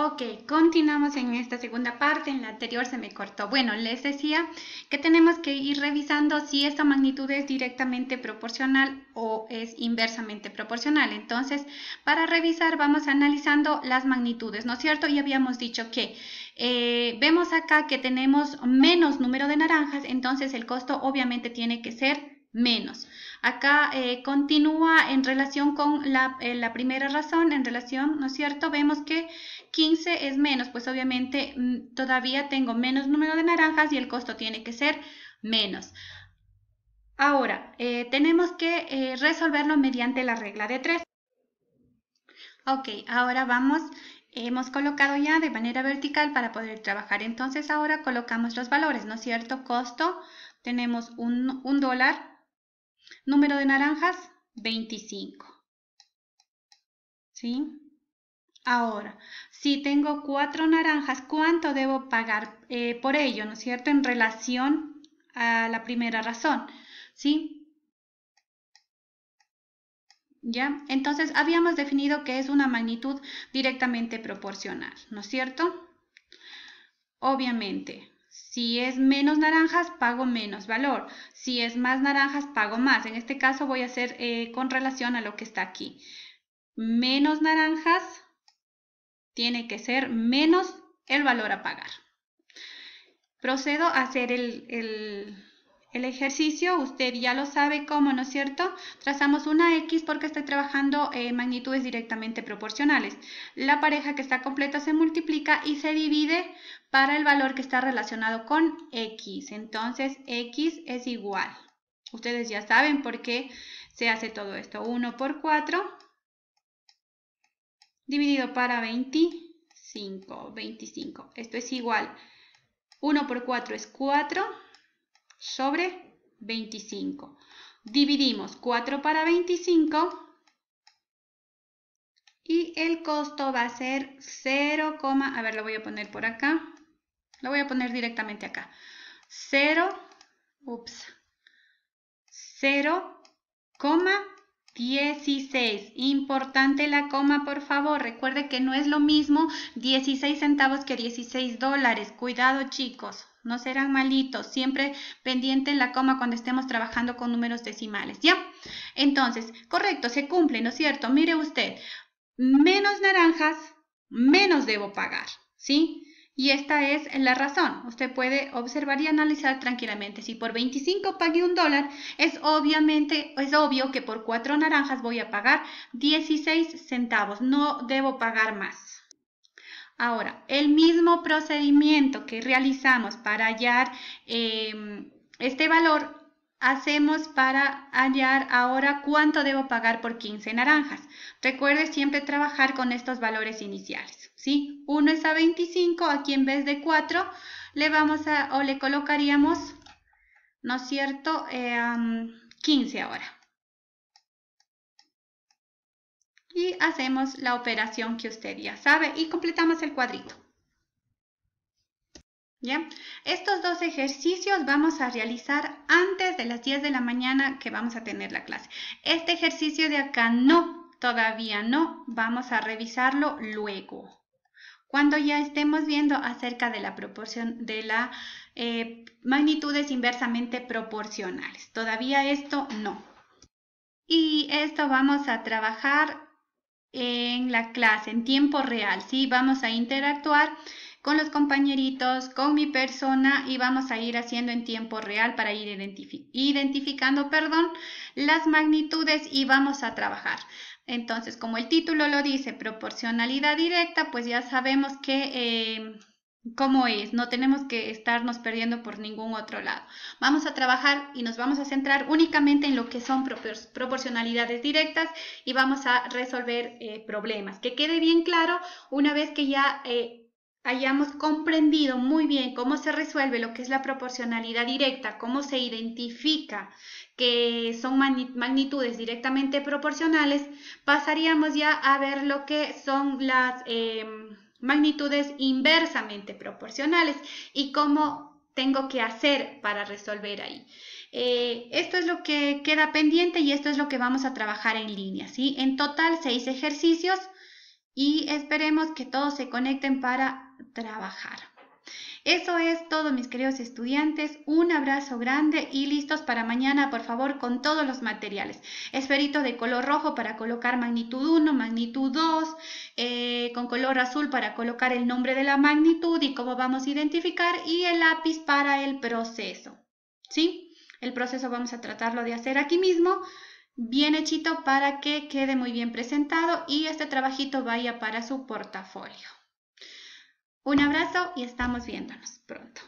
Ok, continuamos en esta segunda parte, en la anterior se me cortó. Bueno, les decía que tenemos que ir revisando si esta magnitud es directamente proporcional o es inversamente proporcional. Entonces, para revisar vamos analizando las magnitudes, ¿no es cierto? Y habíamos dicho que eh, vemos acá que tenemos menos número de naranjas, entonces el costo obviamente tiene que ser menos. Acá eh, continúa en relación con eh, la, primera razón, en relación, ¿no es cierto? Vemos que 15 es menos, pues obviamente mm, todavía tengo menos número de naranjas y el costo tiene que ser menos. Ahora, eh, tenemos que resolverlo mediante la regla de 3. Ok, ahora vamos, hemos colocado ya de manera vertical para poder trabajar. Entonces ahora colocamos los valores, ¿no es cierto? Costo, tenemos un, un dólar, Número de naranjas, 25. ¿Sí? Ahora, si tengo cuatro naranjas, ¿cuánto debo pagar eh, por ello, no es cierto? En relación a la primera razón, ¿sí? ¿Ya? Entonces, habíamos definido que es una magnitud directamente proporcional, ¿no es cierto? Obviamente, si es menos naranjas, pago menos valor. Si es más naranjas, pago más. En este caso voy a hacer eh, con relación a lo que está aquí. Menos naranjas tiene que ser menos el valor a pagar. Procedo a hacer el el ejercicio, usted ya lo sabe cómo, ¿no es cierto? Trazamos una X porque estoy trabajando en eh, magnitudes directamente proporcionales. La pareja que está completa se multiplica y se divide para el valor que está relacionado con X. Entonces, X es igual. Ustedes ya saben por qué se hace todo esto. 1 por 4 dividido para 25. 25. Esto es igual. 1 por 4 es 4 sobre 25. Dividimos 4 para 25 y el costo va a ser 0, a ver, lo voy a poner por acá. Lo voy a poner directamente acá. 0, ups, 0, 16. Importante la coma, por favor. Recuerde que no es lo mismo 16 centavos que 16 dólares. Cuidado, chicos. No serán malitos. Siempre pendiente en la coma cuando estemos trabajando con números decimales. ¿Ya? Entonces, correcto, se cumple, ¿no es cierto? Mire usted, menos naranjas, menos debo pagar. ¿Sí? Y esta es la razón. Usted puede observar y analizar tranquilamente. Si por 25 pagué un dólar, es obviamente, es obvio que por cuatro naranjas voy a pagar 16 centavos. No debo pagar más. Ahora, el mismo procedimiento que realizamos para hallar em, este valor hacemos para hallar ahora cuánto debo pagar por 15 naranjas. Recuerde siempre trabajar con estos valores iniciales, ¿sí? 1 es a 25, aquí en vez de 4 le vamos a, o le colocaríamos, ¿no es cierto?, 15 eh, ahora. Y hacemos la operación que usted ya sabe y completamos el cuadrito. ¿Ya? Estos dos ejercicios vamos a realizar antes de las 10 de la mañana que vamos a tener la clase. Este ejercicio de acá no, todavía no, vamos a revisarlo luego. Cuando ya estemos viendo acerca de la proporción de las eh, magnitudes inversamente proporcionales. Todavía esto no. Y esto vamos a trabajar en la clase, en tiempo real. Sí, vamos a interactuar con los compañeritos, con mi persona y vamos a ir haciendo en tiempo real para ir identificando perdón, las magnitudes y vamos a trabajar. Entonces, como el título lo dice, proporcionalidad directa, pues ya sabemos que... Em, cómo es, no tenemos que estarnos perdiendo por ningún otro lado. Vamos a trabajar y nos vamos a centrar únicamente en lo que son proporcionalidades directas y vamos a resolver eh, problemas. Que quede bien claro una vez que ya... Eh, hayamos comprendido muy bien cómo se resuelve lo que es la proporcionalidad directa, cómo se identifica que son magnitudes directamente proporcionales, pasaríamos ya a ver lo que son las em, magnitudes inversamente proporcionales y cómo tengo que hacer para resolver ahí. Eh, esto es lo que queda pendiente y esto es lo que vamos a trabajar en línea. ¿sí? En total, seis ejercicios y esperemos que todos se conecten para trabajar. Eso es todo, mis queridos estudiantes. Un abrazo grande y listos para mañana, por favor, con todos los materiales. Esferito de color rojo para colocar magnitud 1, magnitud 2, eh, con color azul para colocar el nombre de la magnitud y cómo vamos a identificar, y el lápiz para el proceso. ¿Sí? El proceso vamos a tratarlo de hacer aquí mismo, bien hechito para que quede muy bien presentado y este trabajito vaya para su portafolio. Un abrazo y estamos viéndonos pronto.